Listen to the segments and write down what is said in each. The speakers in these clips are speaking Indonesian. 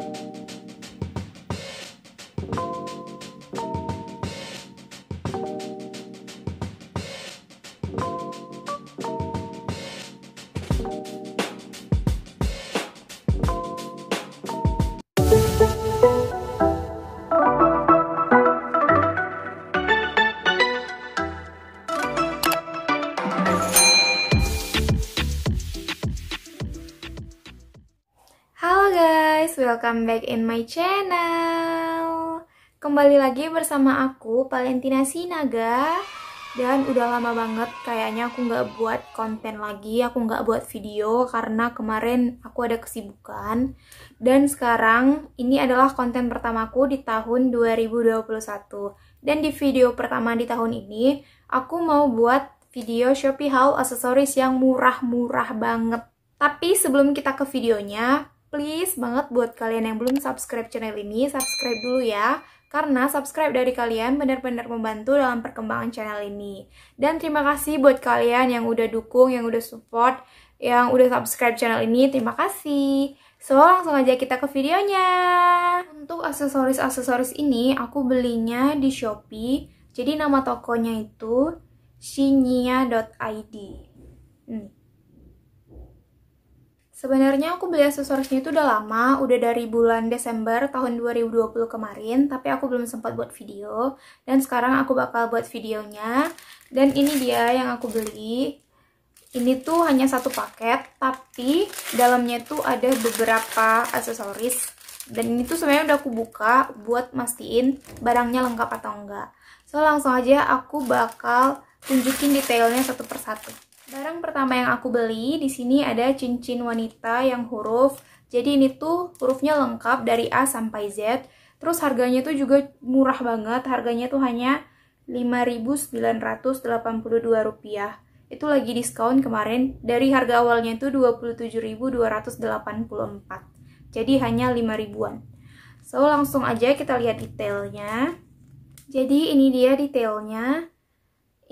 you welcome back in my channel Kembali lagi bersama aku, Valentina Sinaga Dan udah lama banget kayaknya aku gak buat konten lagi Aku gak buat video karena kemarin aku ada kesibukan Dan sekarang ini adalah konten pertamaku di tahun 2021 Dan di video pertama di tahun ini Aku mau buat video Shopee haul aksesoris yang murah-murah banget tapi sebelum kita ke videonya, please banget buat kalian yang belum subscribe channel ini, subscribe dulu ya. Karena subscribe dari kalian benar-benar membantu dalam perkembangan channel ini. Dan terima kasih buat kalian yang udah dukung, yang udah support, yang udah subscribe channel ini. Terima kasih. So, langsung aja kita ke videonya. Untuk aksesoris-aksesoris ini, aku belinya di Shopee. Jadi nama tokonya itu shinya.id. Hmm. Sebenarnya aku beli aksesorisnya itu udah lama, udah dari bulan Desember tahun 2020 kemarin, tapi aku belum sempat buat video. Dan sekarang aku bakal buat videonya. Dan ini dia yang aku beli. Ini tuh hanya satu paket, tapi dalamnya tuh ada beberapa aksesoris. Dan ini tuh sebenarnya udah aku buka buat mastiin barangnya lengkap atau enggak. So langsung aja aku bakal tunjukin detailnya satu persatu. Barang pertama yang aku beli di sini ada cincin wanita yang huruf. Jadi ini tuh hurufnya lengkap dari A sampai Z. Terus harganya tuh juga murah banget. Harganya tuh hanya Rp5.982. Itu lagi diskon kemarin dari harga awalnya itu 27.284. Jadi hanya 5 ribuan. So langsung aja kita lihat detailnya. Jadi ini dia detailnya.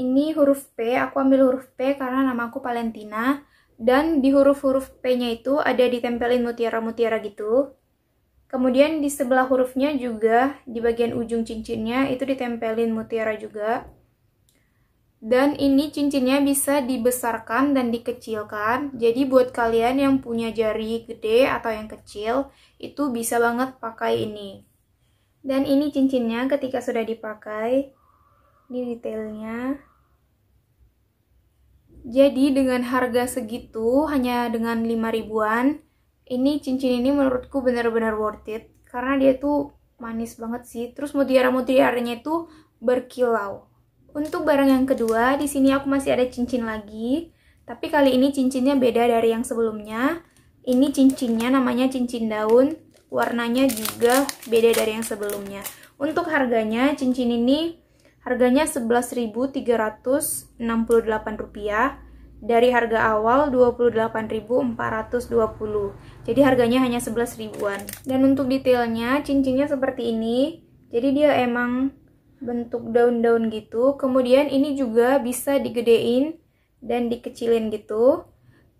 Ini huruf P, aku ambil huruf P karena nama aku Valentina. Dan di huruf-huruf P-nya itu ada ditempelin mutiara-mutiara gitu. Kemudian di sebelah hurufnya juga, di bagian ujung cincinnya itu ditempelin mutiara juga. Dan ini cincinnya bisa dibesarkan dan dikecilkan. Jadi buat kalian yang punya jari gede atau yang kecil, itu bisa banget pakai ini. Dan ini cincinnya ketika sudah dipakai. Ini detailnya. Jadi dengan harga segitu, hanya dengan 5 ribuan, ini cincin ini menurutku benar-benar worth it. Karena dia tuh manis banget sih. Terus mutiara-mutiaranya itu berkilau. Untuk barang yang kedua, di sini aku masih ada cincin lagi. Tapi kali ini cincinnya beda dari yang sebelumnya. Ini cincinnya namanya cincin daun. Warnanya juga beda dari yang sebelumnya. Untuk harganya, cincin ini Harganya Rp11.368 dari harga awal 28.420. Jadi harganya hanya 11 ribuan. Dan untuk detailnya cincinnya seperti ini. Jadi dia emang bentuk daun-daun gitu. Kemudian ini juga bisa digedein dan dikecilin gitu.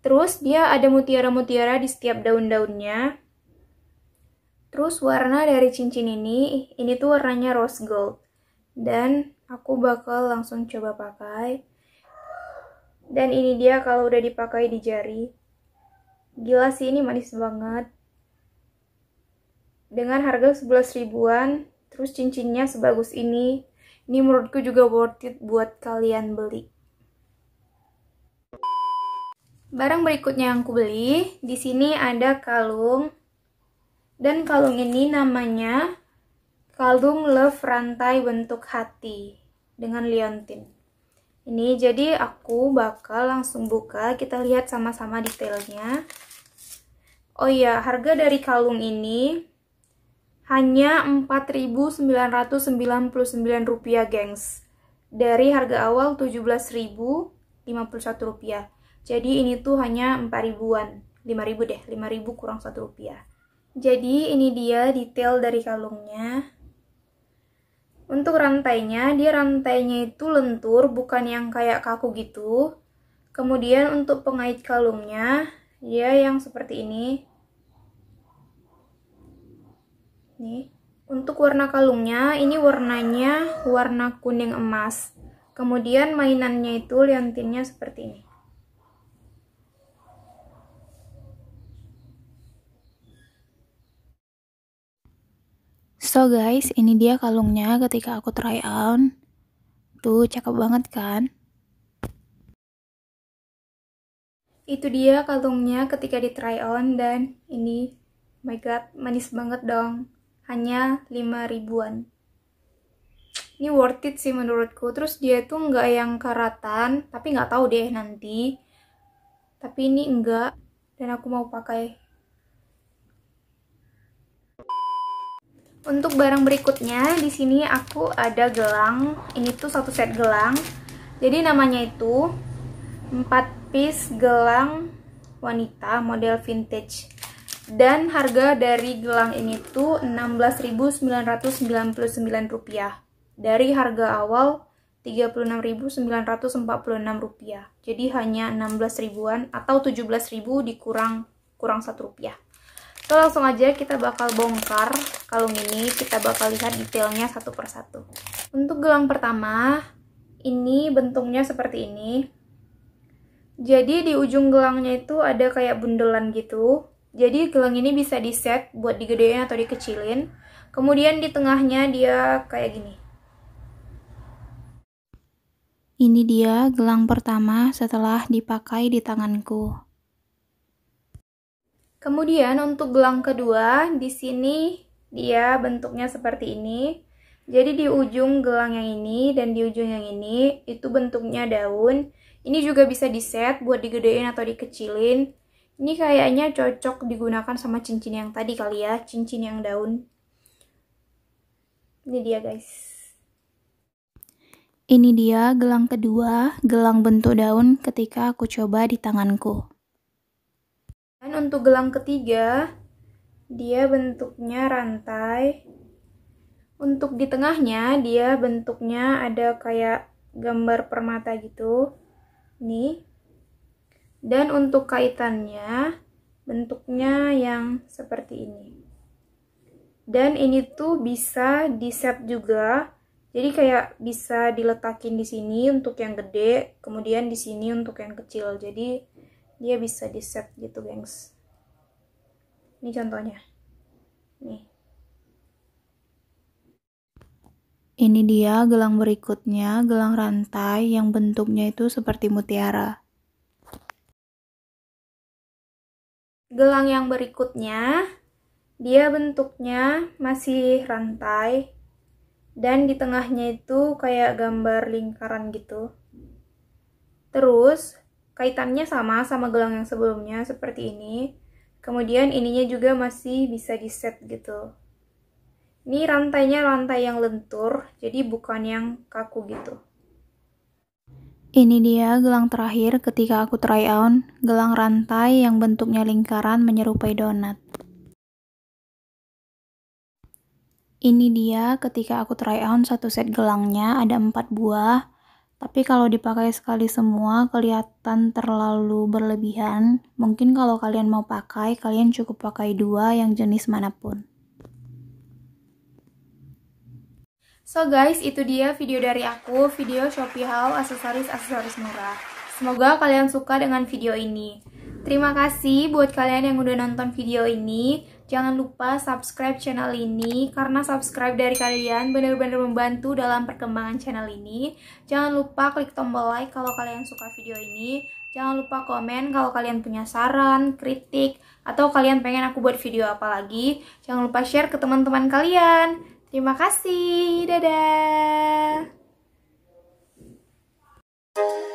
Terus dia ada mutiara-mutiara di setiap daun-daunnya. Terus warna dari cincin ini, ini tuh warnanya rose gold dan aku bakal langsung coba pakai dan ini dia kalau udah dipakai di jari gila sih ini manis banget dengan harga 11 ribuan terus cincinnya sebagus ini ini menurutku juga worth it buat kalian beli Barang berikutnya yang aku beli, di sini ada kalung. Dan kalung ini namanya Kalung Love Rantai Bentuk Hati dengan Liontin. Ini jadi aku bakal langsung buka, kita lihat sama-sama detailnya. Oh iya, harga dari kalung ini hanya rp rupiah, gengs. Dari harga awal rp rupiah. Jadi ini tuh hanya 4000-an, 5000 deh, 5000 kurang 1 rupiah. Jadi ini dia detail dari kalungnya. Untuk rantainya, dia rantainya itu lentur, bukan yang kayak kaku gitu. Kemudian untuk pengait kalungnya, dia ya yang seperti ini. Nih. Untuk warna kalungnya, ini warnanya warna kuning emas. Kemudian mainannya itu liantinnya seperti ini. So guys, ini dia kalungnya ketika aku try on. Tuh, cakep banget kan? Itu dia kalungnya ketika di try on dan ini, oh my god, manis banget dong. Hanya 5 ribuan. Ini worth it sih menurutku. Terus dia tuh nggak yang karatan, tapi nggak tahu deh nanti. Tapi ini enggak, dan aku mau pakai Untuk barang berikutnya, di sini aku ada gelang. Ini tuh satu set gelang. Jadi namanya itu 4 piece gelang wanita model vintage. Dan harga dari gelang ini tuh Rp16.999 dari harga awal Rp36.946. Jadi hanya 16 ribuan atau 17.000 ribu dikurang kurang satu rupiah. So langsung aja kita bakal bongkar kalung ini, kita bakal lihat detailnya satu persatu. Untuk gelang pertama, ini bentuknya seperti ini. Jadi di ujung gelangnya itu ada kayak bundelan gitu. Jadi gelang ini bisa di set buat digedein atau dikecilin. Kemudian di tengahnya dia kayak gini. Ini dia gelang pertama setelah dipakai di tanganku. Kemudian untuk gelang kedua, di sini dia bentuknya seperti ini. Jadi di ujung gelang yang ini dan di ujung yang ini itu bentuknya daun. Ini juga bisa diset buat digedein atau dikecilin. Ini kayaknya cocok digunakan sama cincin yang tadi kali ya, cincin yang daun. Ini dia guys. Ini dia gelang kedua, gelang bentuk daun ketika aku coba di tanganku untuk gelang ketiga, dia bentuknya rantai. Untuk di tengahnya, dia bentuknya ada kayak gambar permata gitu. Nih. Dan untuk kaitannya, bentuknya yang seperti ini. Dan ini tuh bisa di-set juga. Jadi kayak bisa diletakin di sini untuk yang gede, kemudian di sini untuk yang kecil. Jadi dia bisa di set gitu gengs ini contohnya nih ini dia gelang berikutnya gelang rantai yang bentuknya itu seperti mutiara gelang yang berikutnya dia bentuknya masih rantai dan di tengahnya itu kayak gambar lingkaran gitu terus kaitannya sama sama gelang yang sebelumnya seperti ini kemudian ininya juga masih bisa di set gitu ini rantainya rantai yang lentur jadi bukan yang kaku gitu ini dia gelang terakhir ketika aku try on, gelang rantai yang bentuknya lingkaran menyerupai donat. Ini dia ketika aku try on satu set gelangnya, ada empat buah, tapi kalau dipakai sekali semua kelihatan terlalu berlebihan. Mungkin kalau kalian mau pakai, kalian cukup pakai dua yang jenis manapun. So guys, itu dia video dari aku, video Shopee haul aksesoris-aksesoris murah. Semoga kalian suka dengan video ini. Terima kasih buat kalian yang udah nonton video ini. Jangan lupa subscribe channel ini karena subscribe dari kalian benar-benar membantu dalam perkembangan channel ini. Jangan lupa klik tombol like kalau kalian suka video ini. Jangan lupa komen kalau kalian punya saran, kritik, atau kalian pengen aku buat video apa lagi. Jangan lupa share ke teman-teman kalian. Terima kasih. Dadah.